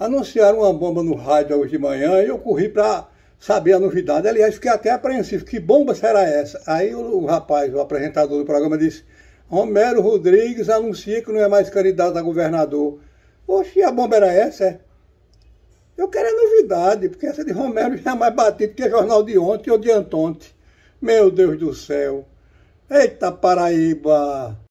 Anunciaram uma bomba no rádio hoje de manhã e eu corri para saber a novidade. Aliás, fiquei até apreensivo. Que bomba será essa? Aí o, o rapaz, o apresentador do programa, disse: Romero Rodrigues anuncia que não é mais candidato a governador. Oxe, a bomba era essa? É? Eu quero a é novidade, porque essa de Romero já é mais batida que o jornal de ontem ou de antonte. Meu Deus do céu. Eita, Paraíba!